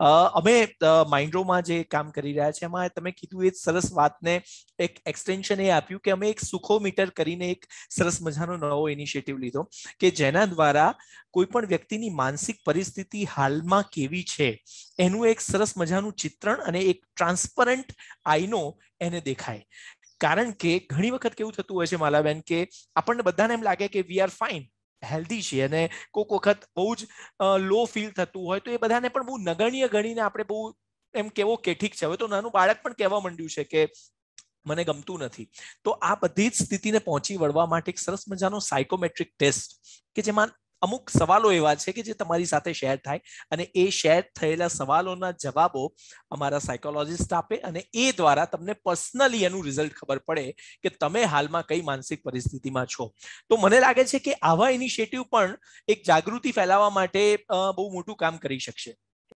અમે માઇન્ડ્રોમાં જે કામ કરી રહ્યા છે એમાં તમે કીધું એ સરસ વાતને એક એક્સટેન્શન એ આપ્યું કે અમે એક સુખો મીટર કરીને એક સરસ મજાનો નવો ઇનિશિયેટિવ લીધો કે જેના દ્વારા કોઈ પણ વ્યક્તિની માનસિક પરિસ્થિતિ હાલમાં કેવી છે એનું એક સરસ મજાનું ચિત્રણ અને એક ટ્રાન્સપરન્ટ આઈનો એને દેખાય કારણ કે ઘણી વખત કેવું થતું હોય છે માલાબેન કે આપણને બધાને એમ લાગે કે વી આર ફાઇન હેલ્ધી છીએ અને કોઈક વખત બહુ જ લો ફીલ થતું હોય તો એ બધાને પણ બહુ નગણ્ય ગણીને આપણે બહુ એમ કેવો કે ઠીક છે હવે તો નાનું બાળક પણ કહેવા માંડ્યું છે કે મને ગમતું નથી તો આ બધી જ સ્થિતિને પહોંચી વળવા માટે એક સરસ મજાનો સાયકોમેટ્રિક ટેસ્ટ કે જેમાં અમુક સવાલો એવા છે કે જે તમારી સાથે શેર થાય અને એ શેર થયેલા સવાલોના જવાબો અમારા સાયકોલોજીસ્ટ આપે અને એ દ્વારા તમને પર્સનલી એનું રિઝલ્ટ ખબર પડે કે તમે હાલમાં કઈ માનસિક પરિસ્થિતિમાં છો તો મને લાગે છે કે આવા ઇનિશિયેટિવ પણ એક જાગૃતિ ફેલાવવા માટે બહુ મોટું કામ કરી શકશે